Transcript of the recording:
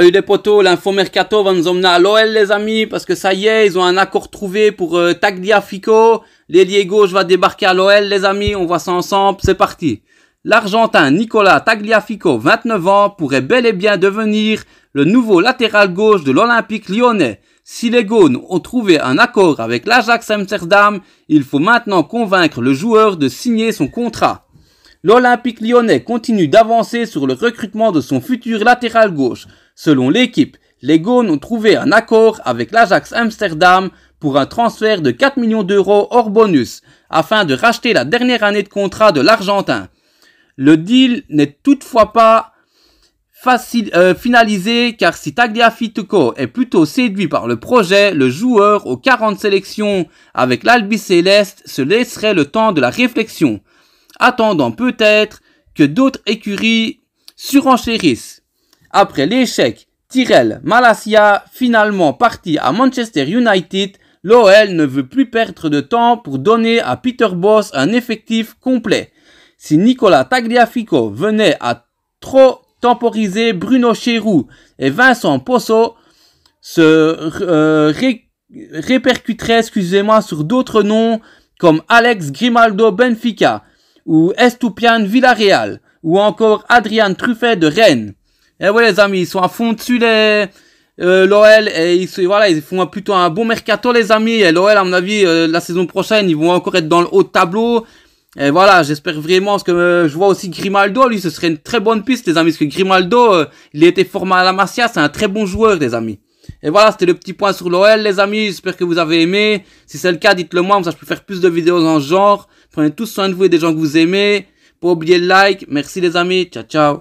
eu des potos, l'info mercato va nous emmener à l'OL les amis, parce que ça y est, ils ont un accord trouvé pour euh, Tagliafico. L'ailier gauche va débarquer à l'OL les amis, on voit ça ensemble, c'est parti. L'Argentin Nicolas Tagliafico, 29 ans, pourrait bel et bien devenir le nouveau latéral gauche de l'Olympique lyonnais. Si les Gaunes ont trouvé un accord avec l'Ajax Amsterdam, il faut maintenant convaincre le joueur de signer son contrat. L'Olympique lyonnais continue d'avancer sur le recrutement de son futur latéral gauche. Selon l'équipe, les Gaunes ont trouvé un accord avec l'Ajax Amsterdam pour un transfert de 4 millions d'euros hors bonus, afin de racheter la dernière année de contrat de l'Argentin. Le deal n'est toutefois pas facile, euh, finalisé car si Tagliafico est plutôt séduit par le projet, le joueur aux 40 sélections avec l'Albi Céleste se laisserait le temps de la réflexion, attendant peut-être que d'autres écuries surenchérissent. Après l'échec Tyrell Malasia, finalement parti à Manchester United, l'OL ne veut plus perdre de temps pour donner à Peter Boss un effectif complet. Si Nicolas Tagliafico venait à trop temporiser, Bruno Chéroux et Vincent Posso se euh, répercuterait excusez-moi, sur d'autres noms comme Alex Grimaldo Benfica ou Estupian Villarreal ou encore Adrian Truffet de Rennes. Et eh ouais les amis, ils sont à fond dessus les... Euh, L'OL, et ils, voilà, ils font plutôt un bon mercato les amis. Et L'OL, à mon avis, euh, la saison prochaine, ils vont encore être dans le haut tableau. Et voilà, j'espère vraiment, parce que euh, je vois aussi Grimaldo, lui, ce serait une très bonne piste les amis. Parce que Grimaldo, euh, il a été formé à la Masia, c'est un très bon joueur les amis. Et voilà, c'était le petit point sur l'OL, les amis. J'espère que vous avez aimé. Si c'est le cas, dites-le moi, comme ça je peux faire plus de vidéos en ce genre. Prenez tous soin de vous et des gens que vous aimez. Pas oublier le like. Merci, les amis. Ciao, ciao.